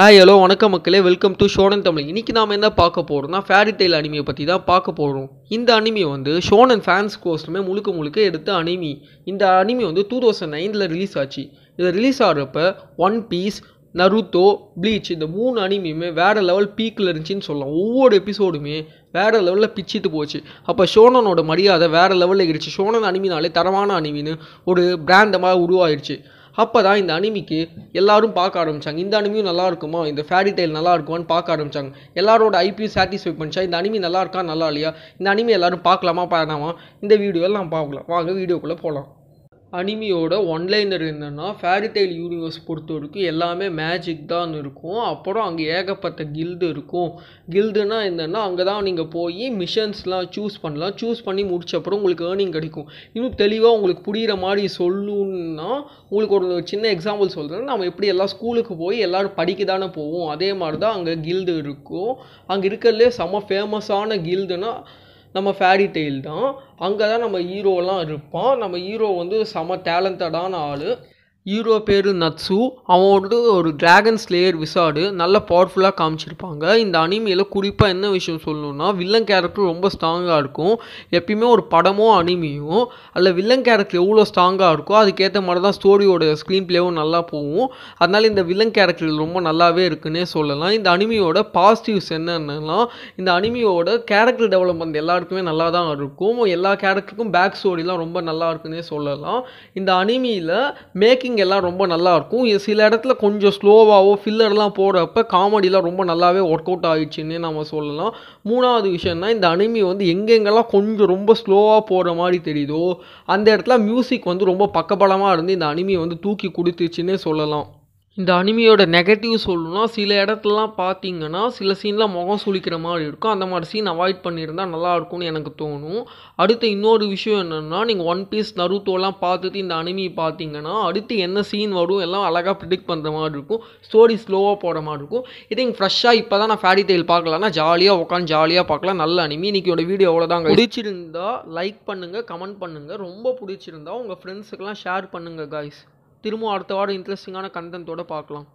ஆ hello வணக்கம் மக்களே welcome to shonen Tamil இன்றைக்கி நாம் என்ன பார்க்க போகிறோம்னா ஃபேரி டெய்ல் அனிமியை பற்றி தான் பார்க்க போகிறோம் இந்த அனிமி வந்து ஷோனன் ஃபேன்ஸ் கோஸ்ட்டுமே முழுக்க முழுக்க எடுத்த அனிமி இந்த அனிமி வந்து டூ தௌசண்ட் நைனில் ரிலீஸ் ஆச்சு இதை ரிலீஸ் ஆகிறப்ப ஒன் பீஸ் நருத்தோ ப்ளீச் இந்த மூணு அனிமியுமே வேறு லெவல் பீக்கில் இருந்துச்சுன்னு சொல்லலாம் ஒவ்வொரு எபிசோடுமே வேறு லெவலில் பிச்சிட்டு போச்சு அப்போ ஷோனனோட மரியாதை வேறு லெவலில் இருந்துச்சு ஷோனன் அனிமினாலே தரமான அனிமின்னு ஒரு பிராண்டமாக உருவாயிருச்சு அப்போ தான் இந்த அனிமிக்கு எல்லாரும் பார்க்க ஆரம்பித்தாங்க இந்த அனிமியும் நல்லா இருக்குமா இந்த ஃபேரி டைல் நல்லா இருக்குமான்னு பார்க்க ஆரம்பித்தாங்க எல்லாரோட ஐபியும் சாட்டிஸ்ஃபை பண்ணிச்சா இந்த அனிமி நல்லா இருக்கா நல்லா இல்லையா இந்த அனிமி எல்லாரும் பார்க்கலாமா வேணாமா இந்த வீடியோவில் நான் பார்க்கலாம் வாங்க வீடியோக்குள்ளே போகலாம் அனிமியோட ஒன்லைனர் என்னென்னா ஃபேரிடைல் யூனிவர்ஸ் பொறுத்த வரைக்கும் எல்லாமே மேஜிக் தான் இருக்கும் அப்புறம் அங்கே ஏகப்பட்ட கில்டு இருக்கும் கில்டுனா என்னென்னா அங்கே தான் நீங்கள் போய் மிஷன்ஸ்லாம் சூஸ் பண்ணலாம் சூஸ் பண்ணி முடித்த அப்புறம் உங்களுக்கு ஏர்னிங் கிடைக்கும் இன்னும் தெளிவாக உங்களுக்கு புரிகிற மாதிரி சொல்லணுன்னா உங்களுக்கு ஒரு சின்ன எக்ஸாம்பிள் சொல்கிறேன் நம்ம எப்படி எல்லாம் ஸ்கூலுக்கு போய் எல்லோரும் படிக்க தானே போவோம் அதே மாதிரி தான் அங்கே கில்டு இருக்கும் அங்கே இருக்கிறதுலே செம்ம ஃபேமஸான கில்டுனா நம்ம ஃபேரி டெயில் தான் அங்கே தான் நம்ம ஹீரோலாம் இருப்பான் நம்ம ஹீரோ வந்து செம டேலண்டடான ஆள் ஹீரோ பேர் நத்ஸு அவன் வந்து ஒரு ட்ராகன் ஸ்லேயர் விசாடு நல்ல பவர்ஃபுல்லாக காமிச்சிருப்பாங்க இந்த அனிமையில் குறிப்பாக என்ன விஷயம் சொல்லணுன்னா வில்லன் கேரக்டர் ரொம்ப ஸ்ட்ராங்காக இருக்கும் எப்பயுமே ஒரு படமோ அனிமையும் அதில் வில்லன் கேரக்டர் எவ்வளோ ஸ்ட்ராங்காக இருக்கோ அதுக்கேற்ற மாதிரி தான் ஸ்டோரியோட ஸ்க்ரீன் பிளேவும் நல்லா போகும் அதனால் இந்த வில்லன் கேரக்டர் ரொம்ப நல்லாவே இருக்குன்னே சொல்லலாம் இந்த அனிமையோட பாசிட்டிவ்ஸ் என்னென்னா இந்த அனிமையோட கேரக்டர் டெவலப்மெண்ட் எல்லாருக்குமே நல்லா தான் இருக்கும் எல்லா கேரக்டருக்கும் பேக் ஸ்டோரிலாம் ரொம்ப நல்லா இருக்குன்னே சொல்லலாம் இந்த அனிமியில் மேக்கிங் எல்லாம் ரொம்ப நல்லாயிருக்கும் சில இடத்துல கொஞ்சம் ஸ்லோவாகவோ ஃபில்லர்லாம் போடுறப்ப காமெடிலாம் ரொம்ப நல்லாவே ஒர்க் அவுட் ஆகிடுச்சின்னு நம்ம சொல்லலாம் மூணாவது விஷயம்னா இந்த அனிமி வந்து எங்கெங்கெல்லாம் கொஞ்சம் ரொம்ப ஸ்லோவாக போகிற மாதிரி தெரியுதோ அந்த இடத்துல மியூசிக் வந்து ரொம்ப பக்கபலமாக இருந்து இந்த அனிமியை வந்து தூக்கி கொடுத்துச்சுன்னே சொல்லலாம் இந்த அனிமியோட நெகட்டிவ் சொல்லணும்னா சில இடத்துலலாம் பார்த்தீங்கன்னா சில சீனில் முகம் சுழிக்கிற மாதிரி இருக்கும் அந்த மாதிரி சீன் அவாய்ட் பண்ணியிருந்தால் நல்லாயிருக்கும்னு எனக்கு தோணும் அடுத்து இன்னொரு விஷயம் என்னென்னா நீங்கள் ஒன் பீஸ் நருத்தோலாம் பார்த்துட்டு இந்த அனிமி பார்த்தீங்கன்னா அடுத்து என்ன சீன் வரும் எல்லாம் அழகாக ப்ரிடிக்ட் பண்ணுற மாதிரி இருக்கும் ஸ்டோரி ஸ்லோவாக போகிற மாதிரி இருக்கும் இதே இங்கே ஃப்ரெஷ்ஷாக இப்போ தான் நான் ஃபேரி டைல் பார்க்கலன்னா ஜாலியாக உட்காந்து ஜாலியாக பார்க்கலாம் நல்ல அனிமி இன்றைக்கியோட வீடியோ அவ்வளோதாங்க பிடிச்சிருந்தால் லைக் பண்ணுங்கள் கமெண்ட் பண்ணுங்கள் ரொம்ப பிடிச்சிருந்தா உங்கள் ஃப்ரெண்ட்ஸுக்கெல்லாம் ஷேர் பண்ணுங்கள் காய்ஸ் திரும்பவும் அடுத்த வாரம் இன்ட்ரெஸ்டிங்கான கண்டென்ட்டோட பார்க்கலாம்